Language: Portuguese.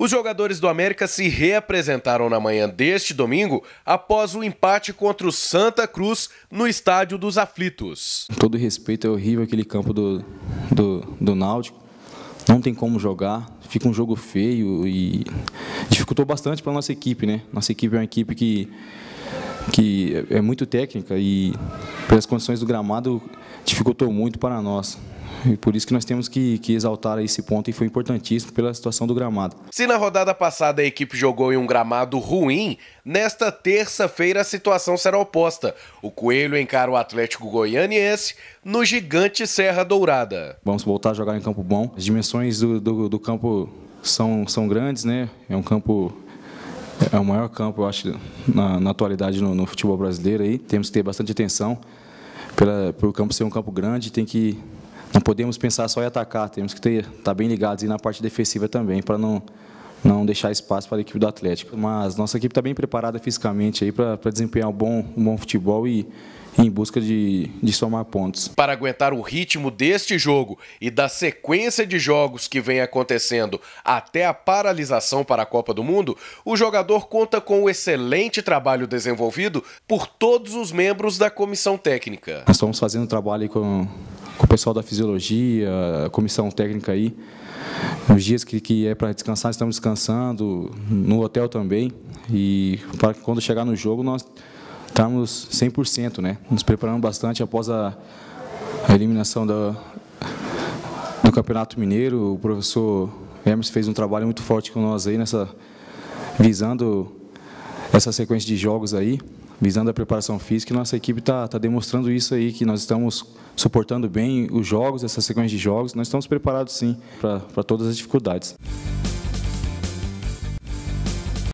Os jogadores do América se reapresentaram na manhã deste domingo após o empate contra o Santa Cruz no Estádio dos Aflitos. Todo respeito, é horrível aquele campo do, do, do Náutico não tem como jogar, fica um jogo feio e dificultou bastante para a nossa equipe, né? Nossa equipe é uma equipe que, que é, é muito técnica e pelas condições do gramado dificultou muito para nós. E por isso que nós temos que, que, exaltar esse ponto e foi importantíssimo pela situação do gramado. Se na rodada passada a equipe jogou em um gramado ruim, nesta terça-feira a situação será oposta. O Coelho encara o Atlético Goianiense no gigante Serra Dourada. Vamos voltar a jogar em campo bom. As dimensões do, do, do campo são, são grandes, né? É um campo é o maior campo, eu acho, na, na atualidade no, no, futebol brasileiro. Aí. Temos que ter bastante atenção pela, pelo campo ser um campo grande, tem que não podemos pensar só em atacar, temos que ter, estar tá bem ligados e na parte defensiva também, para não, não deixar espaço para a equipe do Atlético. Mas nossa equipe está bem preparada fisicamente para desempenhar um bom, um bom futebol e em busca de, de somar pontos. Para aguentar o ritmo deste jogo e da sequência de jogos que vem acontecendo até a paralisação para a Copa do Mundo, o jogador conta com o excelente trabalho desenvolvido por todos os membros da comissão técnica. Nós estamos fazendo trabalho com, com o pessoal da fisiologia, comissão técnica aí. nos dias que, que é para descansar, estamos descansando, no hotel também. E para que quando chegar no jogo, nós estarmos 100%, né? Nos preparamos bastante após a, a eliminação da, do Campeonato Mineiro. O professor Hermes fez um trabalho muito forte com nós aí nessa visando essa sequência de jogos aí, visando a preparação física. E nossa equipe está tá demonstrando isso aí que nós estamos suportando bem os jogos, essa sequência de jogos. Nós estamos preparados sim para todas as dificuldades.